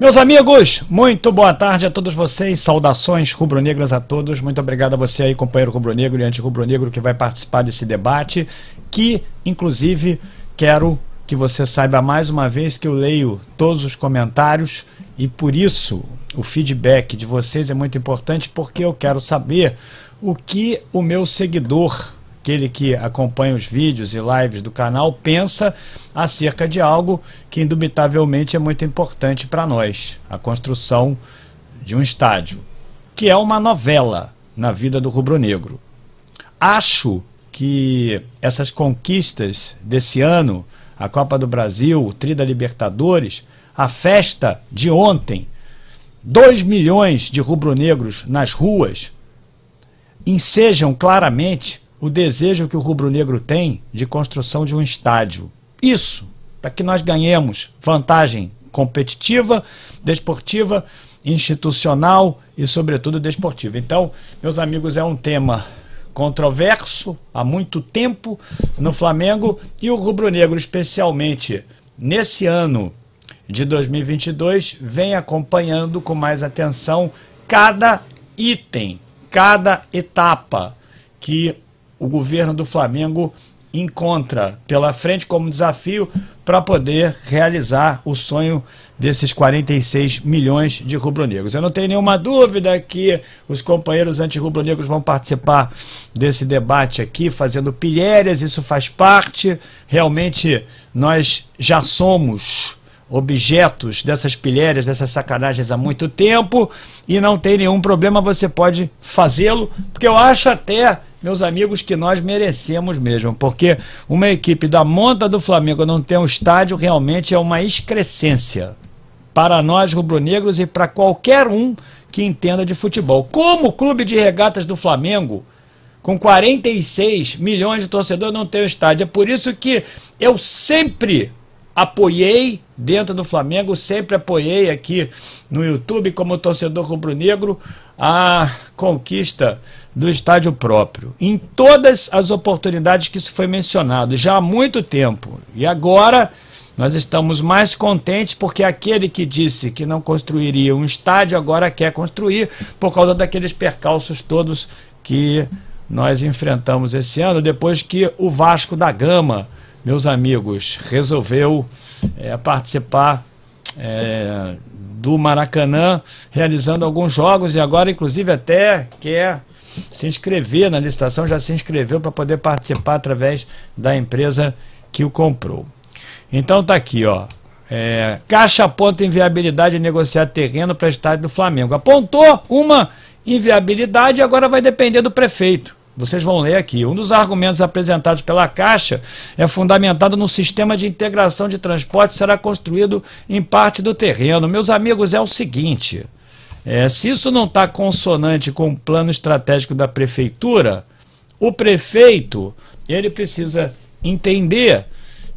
Meus amigos, muito boa tarde a todos vocês, saudações rubro-negras a todos. Muito obrigado a você aí, companheiro rubro-negro e anti-rubro-negro que vai participar desse debate, que inclusive quero que você saiba mais uma vez que eu leio todos os comentários e por isso o feedback de vocês é muito importante porque eu quero saber o que o meu seguidor aquele que acompanha os vídeos e lives do canal, pensa acerca de algo que indubitavelmente é muito importante para nós: a construção de um estádio, que é uma novela na vida do rubro-negro. Acho que essas conquistas desse ano, a Copa do Brasil, o Tri da Libertadores, a festa de ontem, 2 milhões de rubro-negros nas ruas, ensejam claramente o desejo que o rubro-negro tem de construção de um estádio. Isso, para que nós ganhemos vantagem competitiva, desportiva, institucional e, sobretudo, desportiva. Então, meus amigos, é um tema controverso há muito tempo no Flamengo e o rubro-negro, especialmente nesse ano de 2022, vem acompanhando com mais atenção cada item, cada etapa que o governo do Flamengo encontra pela frente como desafio para poder realizar o sonho desses 46 milhões de rubro-negros. Eu não tenho nenhuma dúvida que os companheiros anti-rubro-negros vão participar desse debate aqui, fazendo pilhérias, isso faz parte. Realmente, nós já somos objetos dessas pilhérias, dessas sacanagens há muito tempo e não tem nenhum problema, você pode fazê-lo, porque eu acho até meus amigos, que nós merecemos mesmo, porque uma equipe da monta do Flamengo não ter um estádio realmente é uma excrescência para nós rubro-negros e para qualquer um que entenda de futebol. Como o Clube de Regatas do Flamengo, com 46 milhões de torcedores, não tem um estádio. É por isso que eu sempre apoiei dentro do Flamengo, sempre apoiei aqui no YouTube, como torcedor rubro-negro, a conquista do estádio próprio. Em todas as oportunidades que isso foi mencionado, já há muito tempo. E agora. Nós estamos mais contentes porque aquele que disse que não construiria um estádio agora quer construir por causa daqueles percalços todos que nós enfrentamos esse ano, depois que o Vasco da Gama meus amigos, resolveu é, participar é, do Maracanã, realizando alguns jogos e agora, inclusive, até quer se inscrever na licitação, já se inscreveu para poder participar através da empresa que o comprou. Então tá aqui, ó. É, Caixa aponta inviabilidade de negociar terreno para estádio do Flamengo. Apontou uma inviabilidade, agora vai depender do prefeito. Vocês vão ler aqui. Um dos argumentos apresentados pela Caixa é fundamentado no sistema de integração de transporte que será construído em parte do terreno. Meus amigos, é o seguinte: é, se isso não está consonante com o plano estratégico da prefeitura, o prefeito ele precisa entender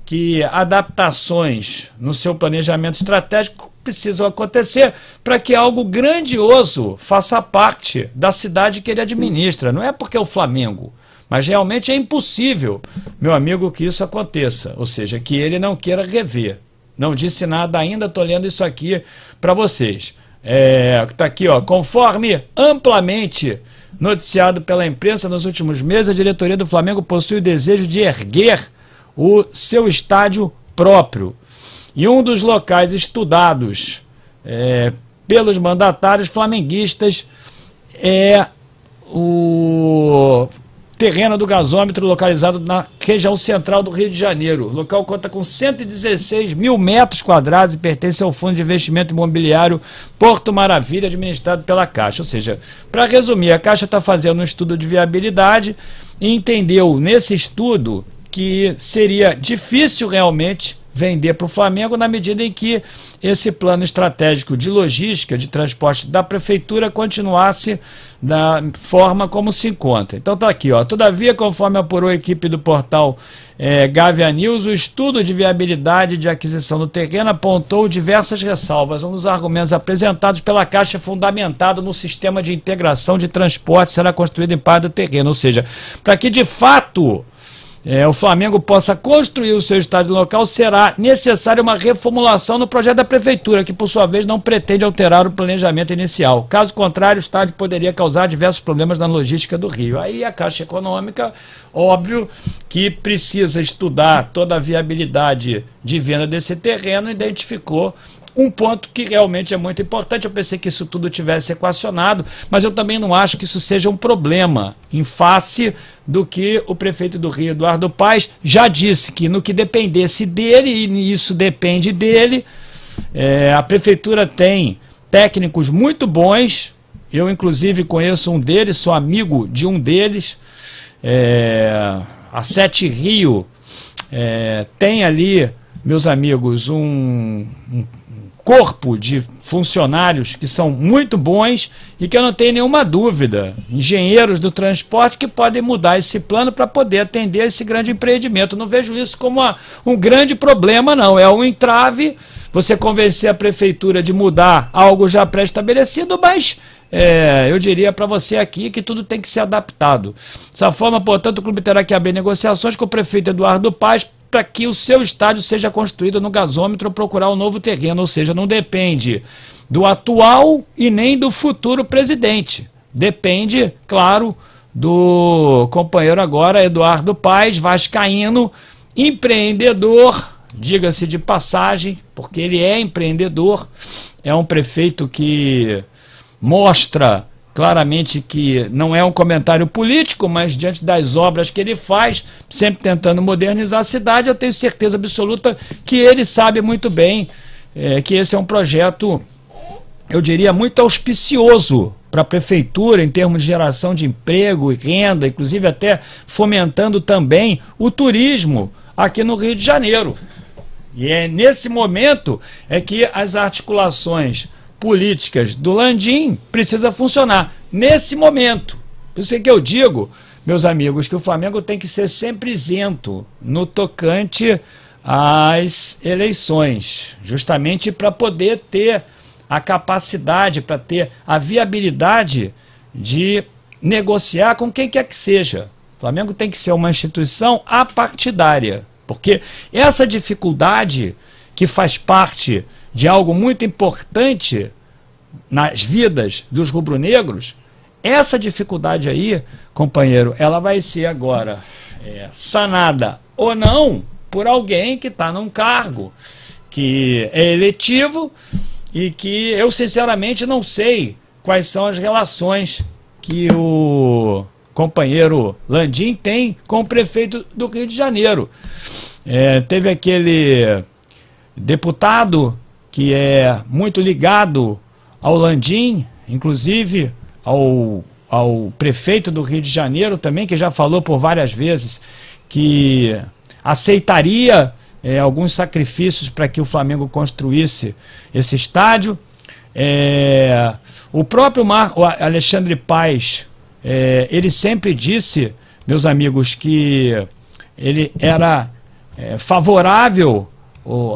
que adaptações no seu planejamento estratégico precisam acontecer para que algo grandioso faça parte da cidade que ele administra. Não é porque é o Flamengo, mas realmente é impossível, meu amigo, que isso aconteça. Ou seja, que ele não queira rever. Não disse nada ainda, estou lendo isso aqui para vocês. Está é, tá aqui, ó. Conforme amplamente noticiado pela imprensa nos últimos meses, a diretoria do Flamengo possui o desejo de erguer o seu estádio próprio e um dos locais estudados é, pelos mandatários flamenguistas é o terreno do gasômetro localizado na região central do Rio de Janeiro. O local conta com 116 mil metros quadrados e pertence ao Fundo de Investimento Imobiliário Porto Maravilha, administrado pela Caixa. Ou seja, para resumir, a Caixa está fazendo um estudo de viabilidade e entendeu nesse estudo que seria difícil realmente vender para o Flamengo na medida em que esse plano estratégico de logística, de transporte da prefeitura continuasse da forma como se encontra. Então está aqui, ó. Todavia, conforme apurou a equipe do portal é, Gavia News, o estudo de viabilidade de aquisição do terreno apontou diversas ressalvas. Um dos argumentos apresentados pela Caixa é fundamentado no sistema de integração de transporte será construído em parte do terreno, ou seja, para que de fato é, o Flamengo possa construir o seu estádio local, será necessária uma reformulação no projeto da Prefeitura, que por sua vez não pretende alterar o planejamento inicial. Caso contrário, o estádio poderia causar diversos problemas na logística do Rio. Aí a Caixa Econômica, óbvio, que precisa estudar toda a viabilidade de venda desse terreno, identificou um ponto que realmente é muito importante, eu pensei que isso tudo tivesse equacionado, mas eu também não acho que isso seja um problema, em face do que o prefeito do Rio, Eduardo Paes, já disse que no que dependesse dele, e isso depende dele, é, a prefeitura tem técnicos muito bons, eu inclusive conheço um deles, sou amigo de um deles, é, a Sete Rio é, tem ali, meus amigos, um, um corpo de funcionários que são muito bons e que eu não tenho nenhuma dúvida, engenheiros do transporte que podem mudar esse plano para poder atender esse grande empreendimento. Não vejo isso como uma, um grande problema, não. É um entrave você convencer a prefeitura de mudar algo já pré-estabelecido, mas é, eu diria para você aqui que tudo tem que ser adaptado. Dessa forma, portanto, o clube terá que abrir negociações com o prefeito Eduardo Paz para que o seu estádio seja construído no gasômetro procurar um novo terreno, ou seja, não depende do atual e nem do futuro presidente. Depende, claro, do companheiro agora Eduardo Paes, vascaíno, empreendedor, diga-se de passagem, porque ele é empreendedor, é um prefeito que mostra claramente que não é um comentário político, mas diante das obras que ele faz, sempre tentando modernizar a cidade, eu tenho certeza absoluta que ele sabe muito bem é, que esse é um projeto, eu diria, muito auspicioso para a prefeitura em termos de geração de emprego e renda, inclusive até fomentando também o turismo aqui no Rio de Janeiro. E é nesse momento é que as articulações políticas do Landim precisa funcionar nesse momento. Por isso é que eu digo, meus amigos, que o Flamengo tem que ser sempre isento no tocante às eleições, justamente para poder ter a capacidade, para ter a viabilidade de negociar com quem quer que seja. O Flamengo tem que ser uma instituição apartidária, porque essa dificuldade que faz parte de algo muito importante nas vidas dos rubro-negros, essa dificuldade aí, companheiro, ela vai ser agora é, sanada ou não por alguém que está num cargo que é eletivo e que eu sinceramente não sei quais são as relações que o companheiro Landim tem com o prefeito do Rio de Janeiro. É, teve aquele deputado que é muito ligado ao Landim, inclusive ao, ao prefeito do Rio de Janeiro também, que já falou por várias vezes que aceitaria é, alguns sacrifícios para que o Flamengo construísse esse estádio. É, o próprio Mar, o Alexandre Paes, é, ele sempre disse, meus amigos, que ele era é, favorável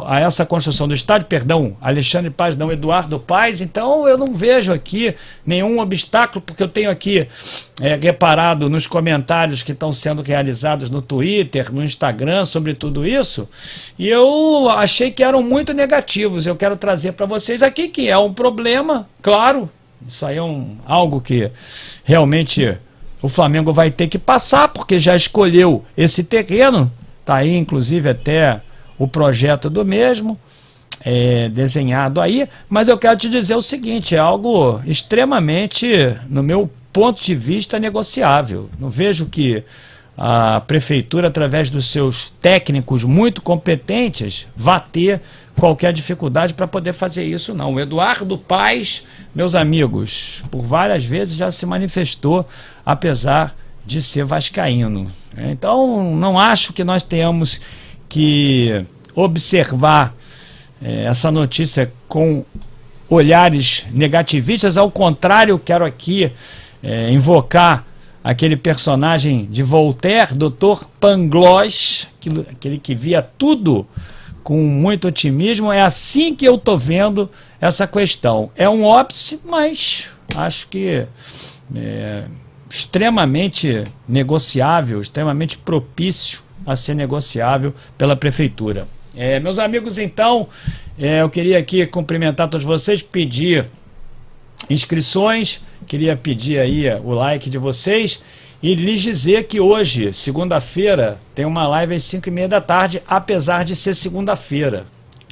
a essa construção do estádio, perdão, Alexandre Paz, não, Eduardo Paz, então eu não vejo aqui nenhum obstáculo, porque eu tenho aqui é, reparado nos comentários que estão sendo realizados no Twitter, no Instagram, sobre tudo isso, e eu achei que eram muito negativos. Eu quero trazer para vocês aqui que é um problema, claro, isso aí é um, algo que realmente o Flamengo vai ter que passar, porque já escolheu esse terreno, tá aí inclusive até o projeto do mesmo, é, desenhado aí, mas eu quero te dizer o seguinte: é algo extremamente, no meu ponto de vista, negociável. Não vejo que a prefeitura, através dos seus técnicos muito competentes, vá ter qualquer dificuldade para poder fazer isso, não. O Eduardo Paz, meus amigos, por várias vezes já se manifestou, apesar de ser vascaíno. Então, não acho que nós tenhamos que observar é, essa notícia com olhares negativistas. Ao contrário, quero aqui é, invocar aquele personagem de Voltaire, Dr. Pangloss, aquele que via tudo com muito otimismo. É assim que eu estou vendo essa questão. É um óbice, mas acho que é extremamente negociável, extremamente propício a ser negociável pela Prefeitura. É, meus amigos, então, é, eu queria aqui cumprimentar todos vocês, pedir inscrições, queria pedir aí é, o like de vocês e lhes dizer que hoje, segunda-feira, tem uma live às 5 e meia da tarde, apesar de ser segunda-feira.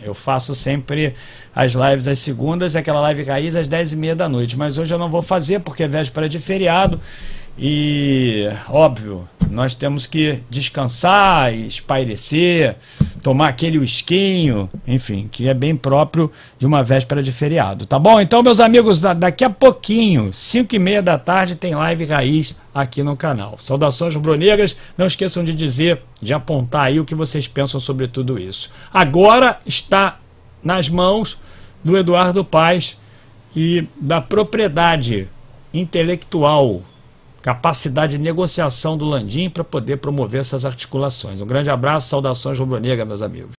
Eu faço sempre as lives às segundas, aquela live raiz às 10 e meia da noite, mas hoje eu não vou fazer porque é véspera de feriado e, óbvio, nós temos que descansar, espairecer, tomar aquele whiskinho, enfim, que é bem próprio de uma véspera de feriado, tá bom? Então, meus amigos, daqui a pouquinho, 5 e meia da tarde, tem live raiz aqui no canal. Saudações rubro-negras, não esqueçam de dizer, de apontar aí o que vocês pensam sobre tudo isso. Agora está nas mãos do Eduardo Paz e da propriedade intelectual capacidade de negociação do Landim para poder promover essas articulações. Um grande abraço, saudações rubro-negra, meus amigos.